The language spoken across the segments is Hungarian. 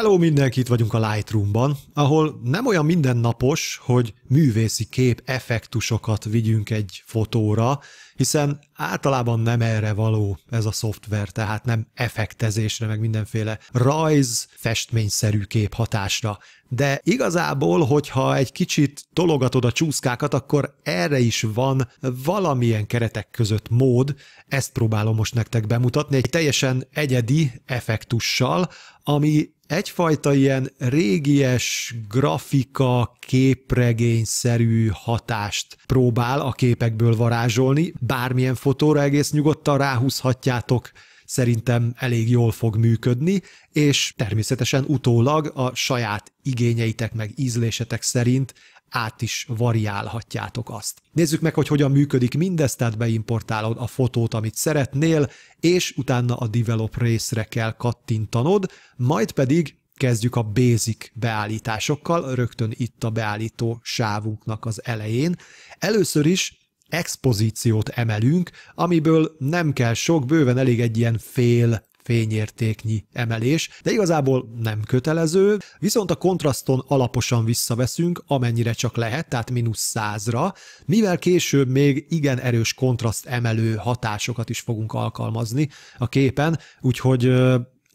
Hello mindenki, itt vagyunk a Lightroom-ban, ahol nem olyan mindennapos, hogy művészi kép effektusokat vigyünk egy fotóra, hiszen általában nem erre való ez a szoftver, tehát nem effektezésre, meg mindenféle rajz, festményszerű kép hatásra. De igazából, hogyha egy kicsit tologatod a csúszkákat, akkor erre is van valamilyen keretek között mód, ezt próbálom most nektek bemutatni, egy teljesen egyedi effektussal, ami egyfajta ilyen régies grafika, képregényszerű hatást próbál a képekből varázsolni. Bármilyen fotóra egész nyugodtan ráhúzhatjátok szerintem elég jól fog működni, és természetesen utólag a saját igényeitek meg ízlésetek szerint át is variálhatjátok azt. Nézzük meg, hogy hogyan működik mindez, tehát beimportálod a fotót, amit szeretnél, és utána a Develop részre kell kattintanod, majd pedig kezdjük a basic beállításokkal, rögtön itt a beállító sávunknak az elején. Először is expozíciót emelünk, amiből nem kell sok, bőven elég egy ilyen fél fényértéknyi emelés, de igazából nem kötelező, viszont a kontraszton alaposan visszaveszünk, amennyire csak lehet, tehát mínusz százra, mivel később még igen erős kontraszt emelő hatásokat is fogunk alkalmazni a képen, úgyhogy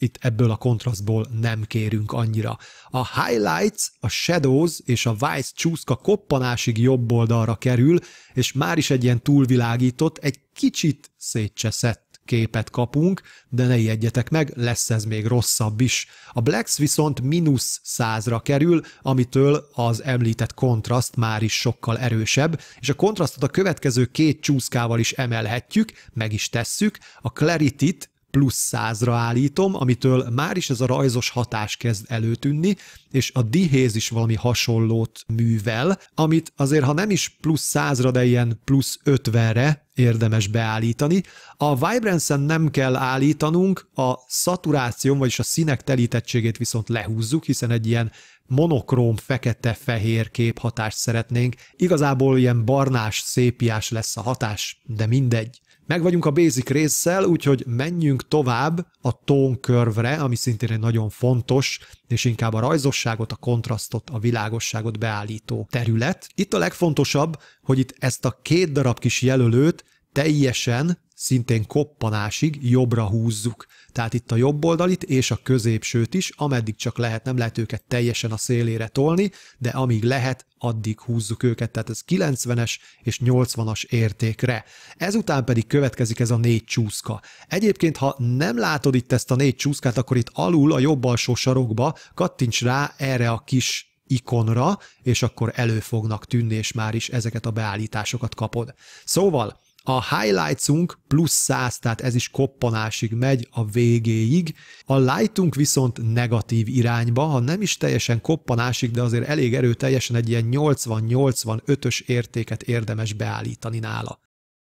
itt ebből a kontrasztból nem kérünk annyira. A highlights, a shadows és a vice csúszka koppanásig jobb oldalra kerül, és már is egy ilyen túlvilágított, egy kicsit szétcseszett képet kapunk, de ne ijedjetek meg, lesz ez még rosszabb is. A Blacks viszont mínusz százra kerül, amitől az említett kontraszt már is sokkal erősebb, és a kontrasztot a következő két csúszkával is emelhetjük, meg is tesszük, a clarity plusz százra állítom, amitől már is ez a rajzos hatás kezd előtűnni, és a dihéz is valami hasonlót művel, amit azért, ha nem is plusz százra, de ilyen plusz ötvenre érdemes beállítani. A vibrance nem kell állítanunk, a szaturáción, vagyis a színek telítettségét viszont lehúzzuk, hiszen egy ilyen monokróm, fekete-fehér képhatást szeretnénk. Igazából ilyen barnás, szépiás lesz a hatás, de mindegy. Meg vagyunk a basic résszel, úgyhogy menjünk tovább a tónkörvre, ami szintén egy nagyon fontos, és inkább a rajzosságot, a kontrasztot, a világosságot beállító terület. Itt a legfontosabb, hogy itt ezt a két darab kis jelölőt teljesen szintén koppanásig jobbra húzzuk. Tehát itt a jobb oldalit és a középsőt is, ameddig csak lehet, nem lehet őket teljesen a szélére tolni, de amíg lehet, addig húzzuk őket, tehát ez 90-es és 80-as értékre. Ezután pedig következik ez a négy csúszka. Egyébként, ha nem látod itt ezt a négy csúszkát, akkor itt alul a jobb alsó sarokba kattints rá erre a kis ikonra, és akkor elő fognak tűnni, és már is ezeket a beállításokat kapod. Szóval, a highlightsunk plusz 100, tehát ez is koppanásig megy a végéig. A lightunk viszont negatív irányba, ha nem is teljesen koppanásig, de azért elég erőteljesen egy ilyen 80-85-ös értéket érdemes beállítani nála.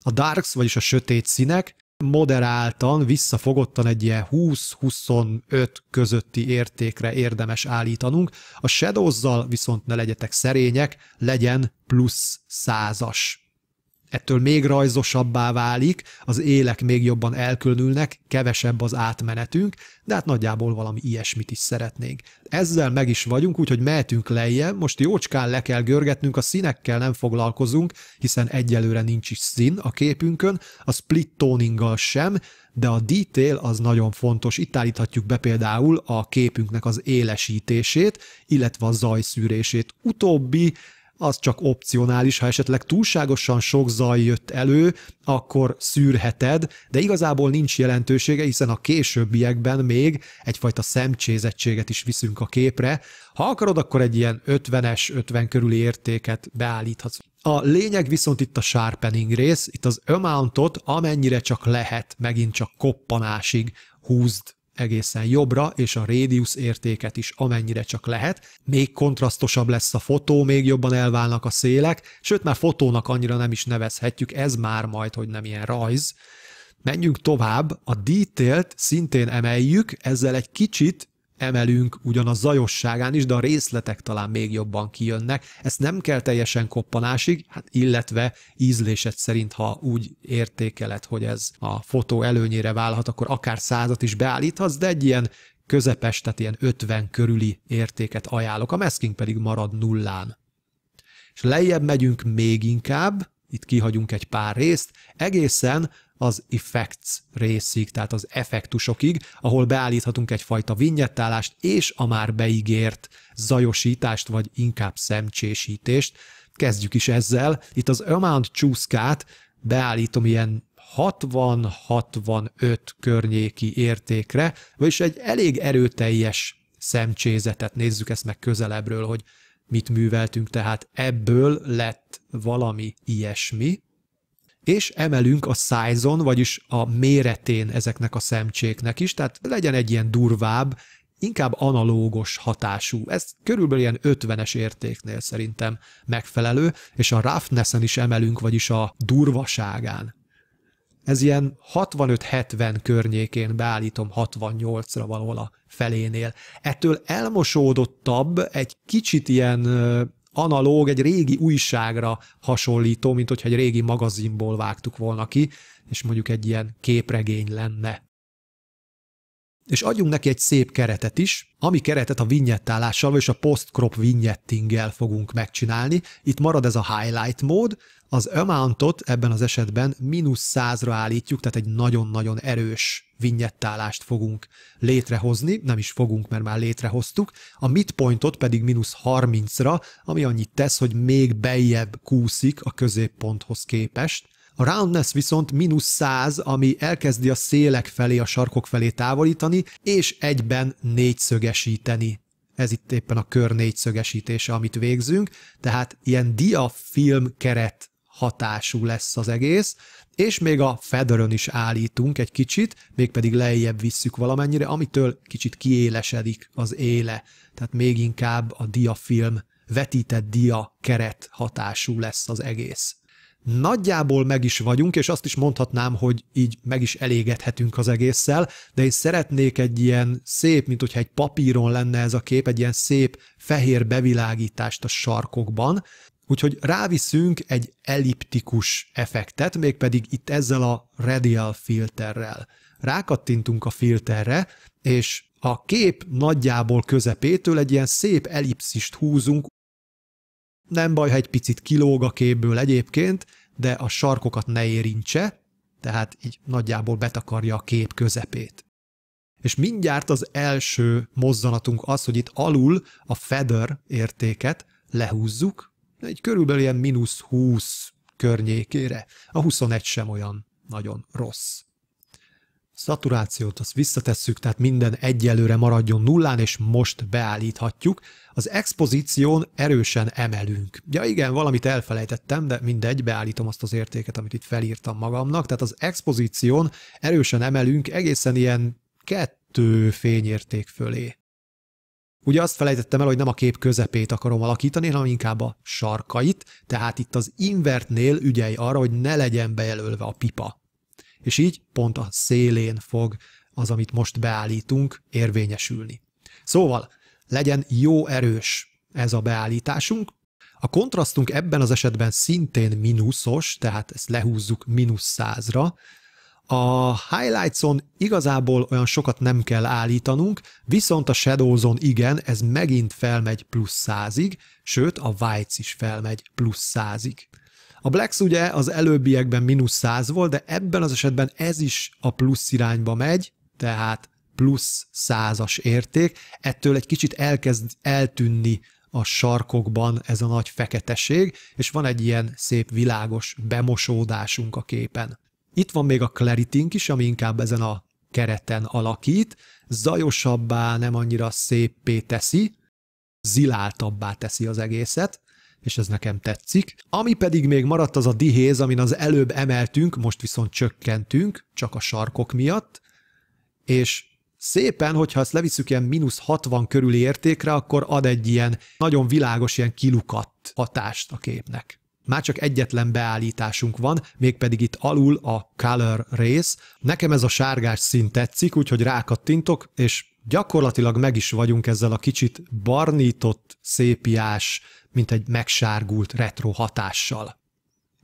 A darks, vagyis a sötét színek moderáltan, visszafogottan egy ilyen 20-25 közötti értékre érdemes állítanunk, a shadows viszont ne legyetek szerények, legyen plusz százas ettől még rajzosabbá válik, az élek még jobban elkülönülnek, kevesebb az átmenetünk, de hát nagyjából valami ilyesmit is szeretnénk. Ezzel meg is vagyunk, úgyhogy mehetünk lejjebb, most jócskán le kell görgetnünk, a színekkel nem foglalkozunk, hiszen egyelőre nincs is szín a képünkön, a split toninggal sem, de a detail az nagyon fontos. Itt állíthatjuk be például a képünknek az élesítését, illetve a zajszűrését. Utóbbi az csak opcionális, ha esetleg túlságosan sok zaj jött elő, akkor szűrheted, de igazából nincs jelentősége, hiszen a későbbiekben még egyfajta szemcsézettséget is viszünk a képre. Ha akarod, akkor egy ilyen 50-es, 50 körüli értéket beállíthatsz. A lényeg viszont itt a sharpening rész, itt az amountot amennyire csak lehet, megint csak koppanásig húzd egészen jobbra, és a radius értéket is amennyire csak lehet. Még kontrasztosabb lesz a fotó, még jobban elválnak a szélek, sőt már fotónak annyira nem is nevezhetjük, ez már majd, hogy nem ilyen rajz. Menjünk tovább, a detailt szintén emeljük, ezzel egy kicsit emelünk ugyan a zajosságán is, de a részletek talán még jobban kijönnek. Ezt nem kell teljesen koppanásig, hát illetve ízlésed szerint, ha úgy értékeled, hogy ez a fotó előnyére válhat, akkor akár százat is beállíthatsz, de egy ilyen közepes, tehát ilyen 50 körüli értéket ajánlok, a masking pedig marad nullán. És lejjebb megyünk még inkább, itt kihagyunk egy pár részt, egészen az effects részig, tehát az effektusokig, ahol beállíthatunk egyfajta vinyettálást és a már beígért zajosítást, vagy inkább szemcsésítést. Kezdjük is ezzel. Itt az amount csúszkát beállítom ilyen 60-65 környéki értékre, vagyis egy elég erőteljes szemcsézetet. Nézzük ezt meg közelebbről, hogy mit műveltünk, tehát ebből lett valami ilyesmi és emelünk a szájzon, vagyis a méretén ezeknek a szemcséknek is, tehát legyen egy ilyen durvább, inkább analógos hatású. Ez körülbelül ilyen 50-es értéknél szerintem megfelelő, és a roughness-en is emelünk, vagyis a durvaságán. Ez ilyen 65-70 környékén beállítom 68-ra valahol a felénél. Ettől elmosódottabb, egy kicsit ilyen analóg, egy régi újságra hasonlító, mint hogyha egy régi magazinból vágtuk volna ki, és mondjuk egy ilyen képregény lenne és adjunk neki egy szép keretet is, ami keretet a vinyettálással, vagyis a post-crop vinyettinggel fogunk megcsinálni. Itt marad ez a highlight mód, az amountot ebben az esetben mínusz százra állítjuk, tehát egy nagyon-nagyon erős vinyettálást fogunk létrehozni, nem is fogunk, mert már létrehoztuk, a midpointot pedig mínusz 30-ra, ami annyit tesz, hogy még bejebb kúszik a középponthoz képest, a roundness viszont mínusz 100, ami elkezdi a szélek felé, a sarkok felé távolítani, és egyben négyszögesíteni. Ez itt éppen a kör négyszögesítése, amit végzünk, tehát ilyen diafilm keret hatású lesz az egész, és még a fedörön is állítunk egy kicsit, mégpedig lejjebb visszük valamennyire, amitől kicsit kiélesedik az éle, tehát még inkább a diafilm, vetített dia keret hatású lesz az egész nagyjából meg is vagyunk, és azt is mondhatnám, hogy így meg is elégedhetünk az egésszel, de én szeretnék egy ilyen szép, mint hogyha egy papíron lenne ez a kép, egy ilyen szép fehér bevilágítást a sarkokban, Úgyhogy ráviszünk egy elliptikus effektet, mégpedig itt ezzel a radial filterrel. Rákattintunk a filterre, és a kép nagyjából közepétől egy ilyen szép ellipszist húzunk nem baj, ha egy picit kilóg a képből egyébként, de a sarkokat ne érintse, tehát így nagyjából betakarja a kép közepét. És mindjárt az első mozzanatunk az, hogy itt alul a feather értéket lehúzzuk, egy körülbelül ilyen mínusz 20 környékére. A 21 sem olyan nagyon rossz szaturációt azt visszatesszük, tehát minden egyelőre maradjon nullán, és most beállíthatjuk. Az expozíción erősen emelünk. Ja igen, valamit elfelejtettem, de mindegy, beállítom azt az értéket, amit itt felírtam magamnak. Tehát az expozíción erősen emelünk egészen ilyen kettő fényérték fölé. Ugye azt felejtettem el, hogy nem a kép közepét akarom alakítani, hanem inkább a sarkait, tehát itt az invertnél ügyelj arra, hogy ne legyen bejelölve a pipa és így pont a szélén fog az, amit most beállítunk, érvényesülni. Szóval legyen jó erős ez a beállításunk, a kontrasztunk ebben az esetben szintén mínuszos, tehát ezt lehúzzuk mínusz százra. A highlightson igazából olyan sokat nem kell állítanunk, viszont a shadowzon igen, ez megint felmegy plusz százig, sőt a whites is felmegy plusz százig. A Blacks ugye az előbbiekben mínusz 100 volt, de ebben az esetben ez is a plusz irányba megy, tehát plusz százas érték, ettől egy kicsit elkezd eltűnni a sarkokban ez a nagy feketeség, és van egy ilyen szép világos bemosódásunk a képen. Itt van még a clarity is, ami inkább ezen a kereten alakít, zajosabbá, nem annyira széppé teszi, ziláltabbá teszi az egészet, és ez nekem tetszik. Ami pedig még maradt az a dihéz, amin az előbb emeltünk, most viszont csökkentünk, csak a sarkok miatt, és szépen, hogyha ezt levisszük ilyen mínusz 60 körüli értékre, akkor ad egy ilyen nagyon világos, ilyen kilukadt hatást a képnek. Már csak egyetlen beállításunk van, mégpedig itt alul a color rész. Nekem ez a sárgás szín tetszik, úgyhogy rákattintok, és gyakorlatilag meg is vagyunk ezzel a kicsit barnított, szépiás, mint egy megsárgult retro hatással.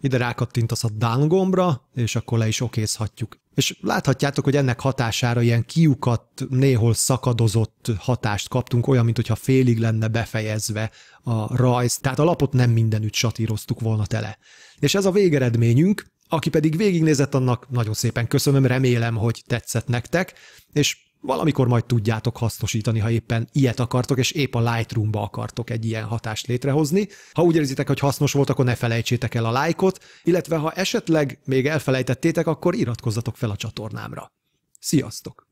Ide rákattintasz a Down gombra, és akkor le is okézhatjuk. És láthatjátok, hogy ennek hatására ilyen kiukat, néhol szakadozott hatást kaptunk, olyan, mintha félig lenne befejezve a rajz, tehát a lapot nem mindenütt satíroztuk volna tele. És ez a végeredményünk, aki pedig végignézett, annak nagyon szépen köszönöm, remélem, hogy tetszett nektek, és valamikor majd tudjátok hasznosítani, ha éppen ilyet akartok, és épp a Lightroom-ba akartok egy ilyen hatást létrehozni. Ha úgy érzitek, hogy hasznos volt, akkor ne felejtsétek el a lájkot, illetve ha esetleg még elfelejtettétek, akkor iratkozzatok fel a csatornámra. Sziasztok!